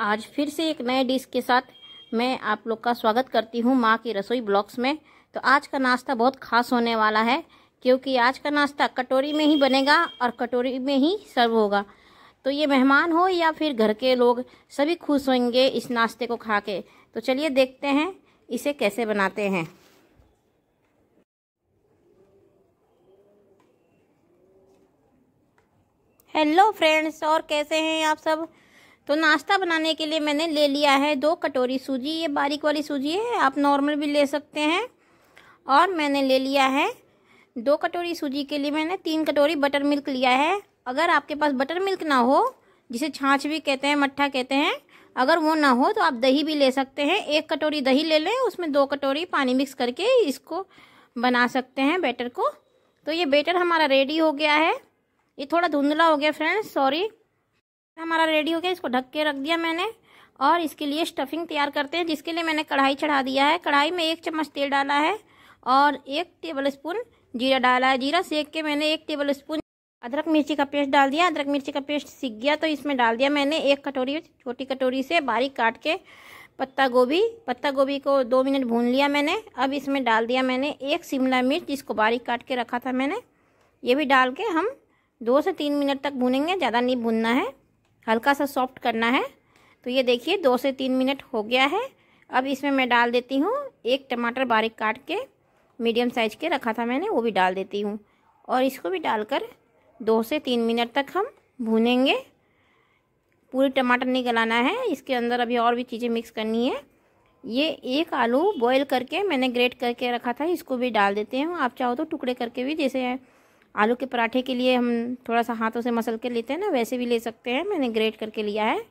आज फिर से एक नए डिश के साथ मैं आप लोग का स्वागत करती हूँ माँ की रसोई ब्लॉग्स में तो आज का नाश्ता बहुत खास होने वाला है क्योंकि आज का नाश्ता कटोरी में ही बनेगा और कटोरी में ही सर्व होगा तो ये मेहमान हो या फिर घर के लोग सभी खुश होंगे इस नाश्ते को खा के तो चलिए देखते हैं इसे कैसे बनाते हैं हेलो फ्रेंड्स और कैसे हैं आप सब तो नाश्ता बनाने के लिए मैंने ले लिया है दो कटोरी सूजी ये बारीक वाली सूजी है आप नॉर्मल भी ले सकते हैं और मैंने ले लिया है दो कटोरी सूजी के लिए मैंने तीन कटोरी बटर मिल्क लिया है अगर आपके पास बटर मिल्क ना हो जिसे छाछ भी कहते हैं मट्ठा कहते हैं अगर वो ना हो तो आप दही भी ले सकते हैं एक कटोरी दही ले लें उसमें दो कटोरी पानी मिक्स करके इसको बना सकते हैं बैटर को तो ये बैटर हमारा रेडी हो गया है ये थोड़ा धुंधला हो गया फ्रेंड्स सॉरी हमारा रेडी हो गया इसको ढक के रख दिया मैंने और इसके लिए स्टफिंग तैयार करते हैं जिसके लिए मैंने कढ़ाई चढ़ा दिया है कढ़ाई में एक चम्मच तेल डाला है और एक टेबल स्पून जीरा डाला है जीरा सेक के मैंने एक टेबल स्पून अदरक मिर्ची का पेस्ट डाल दिया अदरक मिर्ची का पेस्ट सीख गया तो इसमें डाल दिया मैंने एक कटोरी छोटी कटोरी से बारीक काट के पत्ता गोभी पत्ता गोभी को दो मिनट भून लिया मैंने अब इसमें डाल दिया मैंने एक शिमला मिर्च जिसको बारीक काट के रखा था मैंने ये भी डाल के हम दो से तीन मिनट तक भूनेंगे ज़्यादा नहीं भूनना है हल्का सा सॉफ्ट करना है तो ये देखिए दो से तीन मिनट हो गया है अब इसमें मैं डाल देती हूँ एक टमाटर बारीक काट के मीडियम साइज के रखा था मैंने वो भी डाल देती हूँ और इसको भी डालकर दो से तीन मिनट तक हम भूनेंगे पूरी टमाटर नहीं गलाना है इसके अंदर अभी और भी चीज़ें मिक्स करनी है ये एक आलू बॉईल करके मैंने ग्रेट करके रखा था इसको भी डाल देते हैं आप चाहो तो टुकड़े करके भी जैसे आलू के पराठे के लिए हम थोड़ा सा हाथों से मसल के लेते हैं ना वैसे भी ले सकते हैं मैंने ग्रेट करके लिया है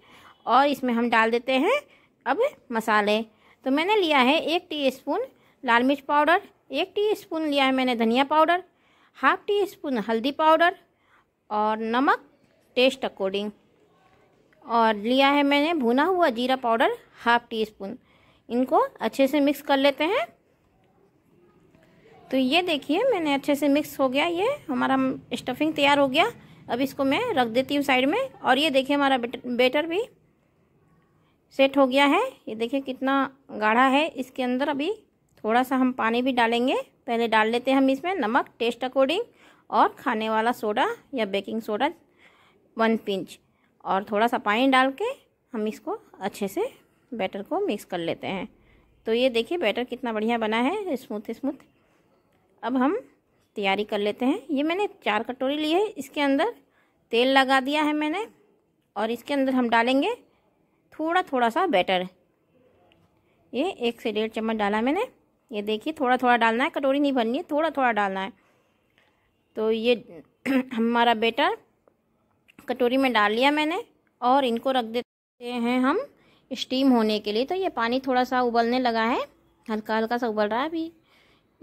और इसमें हम डाल देते हैं अब मसाले तो मैंने लिया है एक टीस्पून लाल मिर्च पाउडर एक टीस्पून लिया है मैंने धनिया पाउडर हाफ टी स्पून हल्दी पाउडर और नमक टेस्ट अकॉर्डिंग और लिया है मैंने भुना हुआ जीरा पाउडर हाफ टी स्पून इनको अच्छे से मिक्स कर लेते हैं तो ये देखिए मैंने अच्छे से मिक्स हो गया ये हमारा स्टफिंग तैयार हो गया अब इसको मैं रख देती हूँ साइड में और ये देखिए हमारा बेटर भी सेट हो गया है ये देखिए कितना गाढ़ा है इसके अंदर अभी थोड़ा सा हम पानी भी डालेंगे पहले डाल लेते हैं हम इसमें नमक टेस्ट अकॉर्डिंग और खाने वाला सोडा या बेकिंग सोडा वन पिंच और थोड़ा सा पानी डाल के हम इसको अच्छे से बैटर को मिक्स कर लेते हैं तो ये देखिए बैटर कितना बढ़िया बना है स्मूथ स्मूथ अब हम तैयारी कर लेते हैं ये मैंने चार कटोरी ली है इसके अंदर तेल लगा दिया है मैंने और इसके अंदर हम डालेंगे थोड़ा थोड़ा सा बैटर ये एक से डेढ़ चम्मच डाला मैंने ये देखिए थोड़ा थोड़ा डालना है कटोरी नहीं भरनी है थोड़ा थोड़ा डालना है तो ये हमारा बेटर कटोरी में डाल लिया मैंने और इनको रख देते हैं हम स्टीम होने के लिए तो ये पानी थोड़ा सा उबलने लगा है हल्का हल्का सा उबल रहा है अभी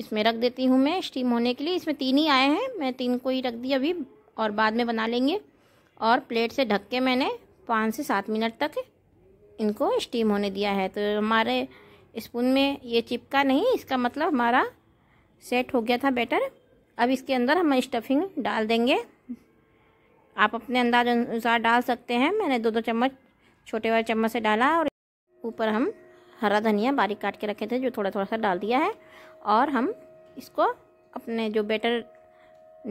इसमें रख देती हूँ मैं स्टीम होने के लिए इसमें तीन ही आए हैं मैं तीन को ही रख दिया अभी और बाद में बना लेंगे और प्लेट से ढक के मैंने पाँच से सात मिनट तक इनको स्टीम होने दिया है तो हमारे स्पून में ये चिपका नहीं इसका मतलब हमारा सेट हो गया था बैटर अब इसके अंदर हम स्टफिंग डाल देंगे आप अपने अंदाज अनुसार डाल सकते हैं मैंने दो दो चम्मच छोटे वाले चम्मच से डाला और ऊपर हम हरा धनिया बारीक काट के रखे थे जो थोड़ा थोड़ा सा डाल दिया है और हम इसको अपने जो बेटर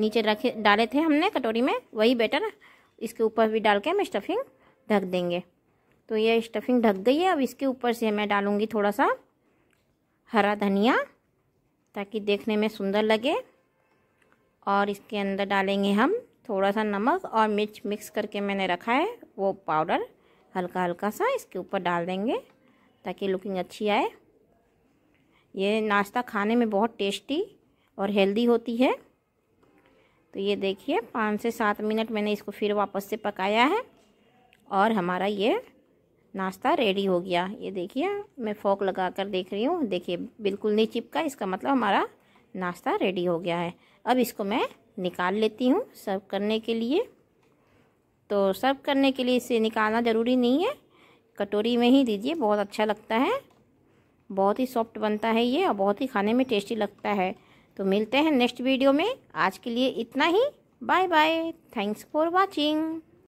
नीचे रखे डाले थे हमने कटोरी में वही बेटर इसके ऊपर भी डाल के हम स्टफिंग ढक देंगे तो ये स्टफिंग ढक गई है अब इसके ऊपर से मैं डालूँगी थोड़ा सा हरा धनिया ताकि देखने में सुंदर लगे और इसके अंदर डालेंगे हम थोड़ा सा नमक और मिर्च मिक्स करके मैंने रखा है वो पाउडर हल्का हल्का सा इसके ऊपर डाल देंगे ताकि लुकिंग अच्छी आए ये नाश्ता खाने में बहुत टेस्टी और हेल्दी होती है तो ये देखिए पाँच से सात मिनट मैंने इसको फिर वापस से पकाया है और हमारा ये नाश्ता रेडी हो गया ये देखिए मैं फोक लगा कर देख रही हूँ देखिए बिल्कुल नहीं चिपका इसका मतलब हमारा नाश्ता रेडी हो गया है अब इसको मैं निकाल लेती हूँ सर्व करने के लिए तो सर्व करने के लिए इसे निकालना ज़रूरी नहीं है कटोरी में ही दीजिए बहुत अच्छा लगता है बहुत ही सॉफ्ट बनता है ये और बहुत ही खाने में टेस्टी लगता है तो मिलते हैं नेक्स्ट वीडियो में आज के लिए इतना ही bye bye thanks for watching